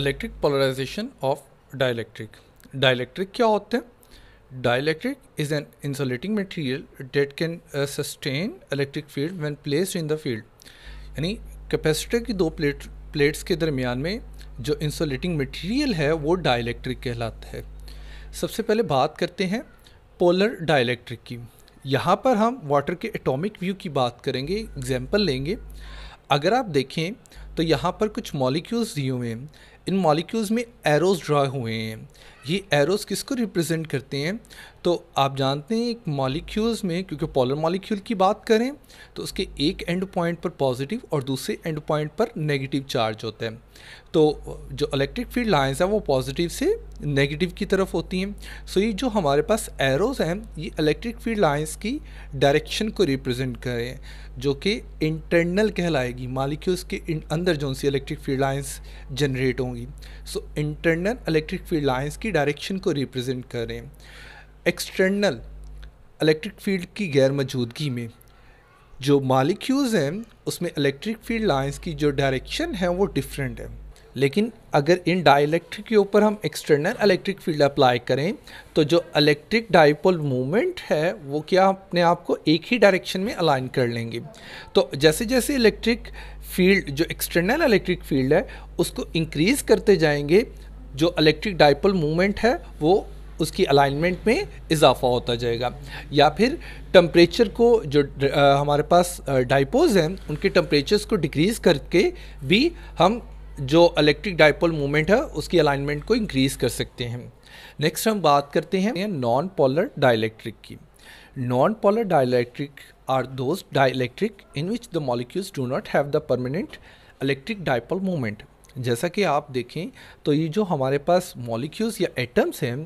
Electric polarisation of dielectric dielectric क्या होते हैं dielectric is an insulating material that can sustain electric field when placed in the field यानी capacitor की दो plate plates के दरमियान में जो इंसोलेटिंग मटेरियल है वो डाइलेक्ट्रिक कहलाता है सबसे पहले बात करते हैं पोलर डाइलेक्ट्रिक की यहाँ पर हम वाटर के एटॉमिक व्यू की बात करेंगे एग्जाम्पल लेंगे अगर आप देखें तो यहाँ पर कुछ मॉलिक्यूल्स दिए हुए हैं इन मॉलिक्यूल्स में एरोज ड्रा हुए हैं ये एरोस किसको रिप्रेजेंट करते हैं तो आप जानते हैं एक मॉलिक्यूल्स में क्योंकि पोलर मॉलिक्यूल की बात करें तो उसके एक एंड पॉइंट पर पॉजिटिव और दूसरे एंड पॉइंट पर नेगेटिव चार्ज होता है तो जो इलेक्ट्रिक फील्ड लाइंस हैं वो पॉजिटिव से नेगेटिव की तरफ होती हैं सो ये जो हमारे पास एरोज़ हैं ये इलेक्ट्रिक फील्ड लाइन्स की डायरेक्शन को रिप्रजेंट करें जो कि इंटरनल कहलाएगी मालिक्यूल्स के अंदर जो सी इलेक्ट्रिक फील्ड लाइन्स जनरेट होंगी so internal electric field lines की की डायरेक्शन को रिप्रेजेंट करें एक्सटर्नल इलेक्ट्रिक फील्ड की गैर मौजूदगी में जो मालिक्यूज़ हैं उसमें इलेक्ट्रिक फील्ड लाइंस की जो डायरेक्शन है वो डिफरेंट है लेकिन अगर इन डाइलेक्ट्रिक के ऊपर हम एक्सटर्नल इलेक्ट्रिक फील्ड अप्लाई करें तो जो इलेक्ट्रिक डाइपोल मूवमेंट है वो क्या अपने आप को एक ही डायरेक्शन में अलाइन कर लेंगे तो जैसे जैसे इलेक्ट्रिक फील्ड जो एक्सटर्नल इलेक्ट्रिक फील्ड है उसको इंक्रीज़ करते जाएंगे जो इलेक्ट्रिक डाइपोल मूवमेंट है वो उसकी अलाइनमेंट में इजाफा होता जाएगा या फिर टम्परेचर को जो आ, हमारे पास डाइपोज हैं उनके टम्परेचर्स को डिक्रीज करके भी हम जो इलेक्ट्रिक डाइपोल मूवमेंट है उसकी अलाइनमेंट को इंक्रीज कर सकते हैं नेक्स्ट हम बात करते हैं नॉन पोलर डाइलेक्ट्रिक की non polar dielectric are those dielectric in which the molecules do not have the permanent electric dipole movement जैसा कि आप देखें तो ये जो हमारे पास मॉलिक्यूल्स या एटम्स हैं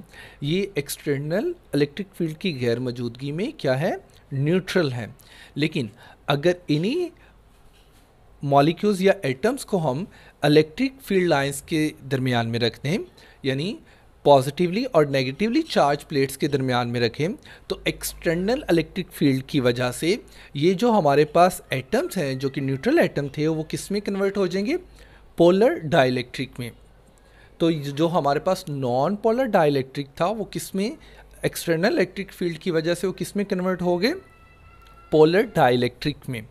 ये एक्सटर्नल इलेक्ट्रिक फील्ड की गैर मौजूदगी में क्या है न्यूट्रल हैं लेकिन अगर इन्हीं मॉलिक्यूल्स या एटम्स को हम इलेक्ट्रिक फील्ड लाइंस के दरमियान में रख दें यानी पॉजिटिवली और नेगेटिवली चार्ज प्लेट्स के दरमियान में रखें तो एक्सटर्नल इलेक्ट्रिक फील्ड की वजह से ये जो हमारे पास एटम्स हैं जो कि न्यूट्रल एटम थे वो किस में कन्वर्ट हो जाएंगे पोलर डाइलेक्ट्रिक में तो जो हमारे पास नॉन पोलर डाइलेक्ट्रिक था वो किस में एक्सटर्नल इलेक्ट्रिक फील्ड की वजह से वो किस में कन्वर्ट हो गए पोलर डाइलेक्ट्रिक में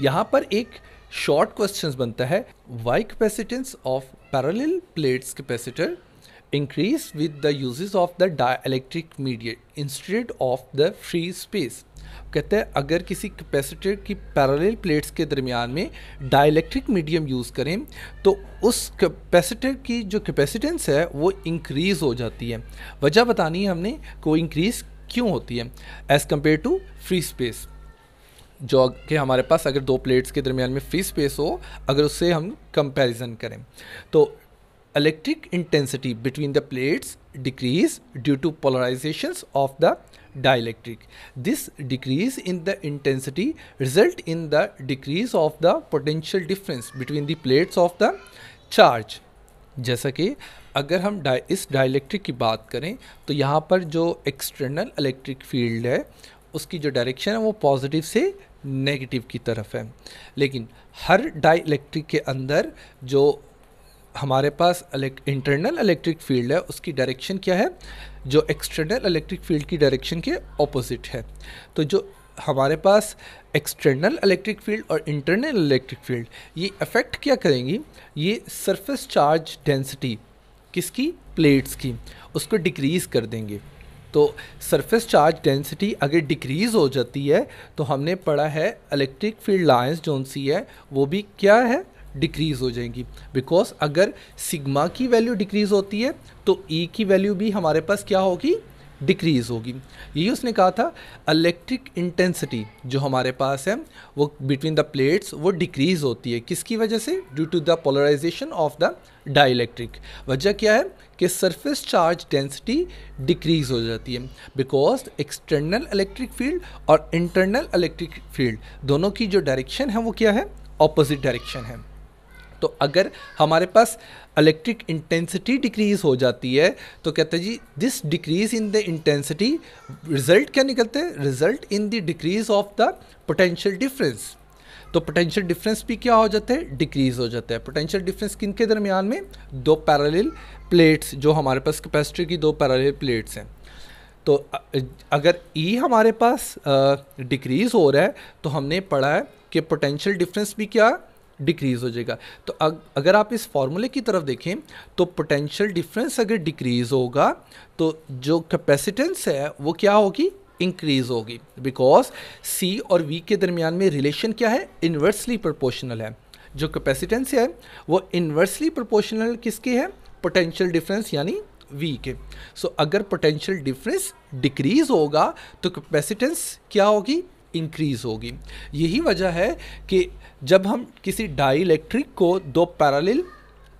यहाँ पर एक शॉर्ट क्वेश्चन बनता है why capacitance of parallel plates capacitor increase with the uses of the dielectric media instead of the free space कहते हैं अगर किसी कैपेसिटर की पैरेलल प्लेट्स के दरमियान में डाइलेक्ट्रिक मीडियम यूज़ करें तो उस कैपेसिटर की जो कैपेसिटेंस है वो इंक्रीज़ हो जाती है वजह बतानी है हमने को इंक्रीज़ क्यों होती है as compare to free space जो कि हमारे पास अगर दो प्लेट्स के दरमियान में फ्री स्पेस हो अगर उससे हम कंपैरिजन करें तो electric intensity between the plates decrease due to polarizations of the dielectric. This decrease in the intensity result in the decrease of the potential difference between the plates of the charge. जैसा कि अगर हम di इस dielectric की बात करें तो यहाँ पर जो एक्सटर्नल इलेक्ट्रिक फील्ड है उसकी जो डायरेक्शन है वो पॉजिटिव से नेगेटिव की तरफ है लेकिन हर डाइलेक्ट्रिक के अंदर जो हमारे पास इंटरनल इलेक्ट्रिक फील्ड है उसकी डायरेक्शन क्या है जो एक्सटर्नल इलेक्ट्रिक फील्ड की डायरेक्शन के ऑपोजिट है तो जो हमारे पास एक्सटर्नल इलेक्ट्रिक फील्ड और इंटरनल इलेक्ट्रिक फील्ड ये अफेक्ट क्या करेंगी ये सरफेस चार्ज डेंसिटी किसकी प्लेट्स की उसको डिक्रीज़ कर देंगे तो सरफेस चार्ज डेंसिटी अगर डिक्रीज़ हो जाती है तो हमने पढ़ा है इलेक्ट्रिक फील्ड लाइंस जोन सी है वो भी क्या है डिक्रीज़ हो जाएंगी बिकॉज अगर सिग्मा की वैल्यू डिक्रीज़ होती है तो ई e की वैल्यू भी हमारे पास क्या होगी डिक्रीज़ होगी यही उसने कहा था इलेक्ट्रिक इंटेंसिटी जो हमारे पास है वो बिटवीन द प्लेट्स वो डिक्रीज़ होती है किसकी वजह से due to the polarisation of the dielectric वजह क्या है कि सरफेस चार्ज डेंसिटी डिक्रीज़ हो जाती है बिकॉज एक्सटर्नल इलेक्ट्रिक फील्ड और इंटरनल इलेक्ट्रिक फील्ड दोनों की जो डायरेक्शन है वो क्या है ऑपोजिट डायरेक्शन है तो अगर हमारे पास इलेक्ट्रिक इंटेंसिटी डिक्रीज हो जाती है तो कहते हैं जी this decrease in the intensity result क्या निकलते हैं result in the decrease of the potential difference तो पोटेंशियल डिफरेंस भी क्या हो जाता है डिक्रीज हो जाता है पोटेंशियल डिफरेंस किन के दरमियान में दो पैरेलल प्लेट्स जो हमारे पास कैपेसिटर की दो पैरेलल प्लेट्स हैं तो अगर ई e हमारे पास डिक्रीज हो रहा है तो हमने पढ़ा है कि पोटेंशियल डिफरेंस भी क्या डिक्रीज़ हो जाएगा तो अग, अगर आप इस फार्मूले की तरफ देखें तो पोटेंशियल डिफरेंस अगर डिक्रीज़ होगा तो जो कैपेसिटेंस है वो क्या होगी इंक्रीज़ होगी बिकॉज सी और वी के दरमियान में रिलेशन क्या है इन्वर्सली प्रोपोर्शनल है जो कैपेसिटेंस है वो इन्वर्सली प्रोपोर्शनल किसके है पोटेंशियल डिफरेंस यानी वी के सो so, अगर पोटेंशियल डिफरेंस डिक्रीज़ होगा तो कैपेसिटेंस क्या होगी इंक्रीज़ होगी यही वजह है कि जब हम किसी डाई को दो पैरेलल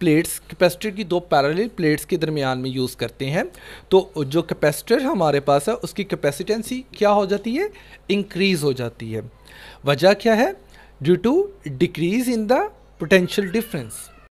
प्लेट्स कैपेसिटर की दो पैरेलल प्लेट्स के दरमियान में यूज़ करते हैं तो जो कैपेसिटर हमारे पास है उसकी कैपेसिटेंसी क्या हो जाती है इंक्रीज़ हो जाती है वजह क्या है due to decrease in the potential difference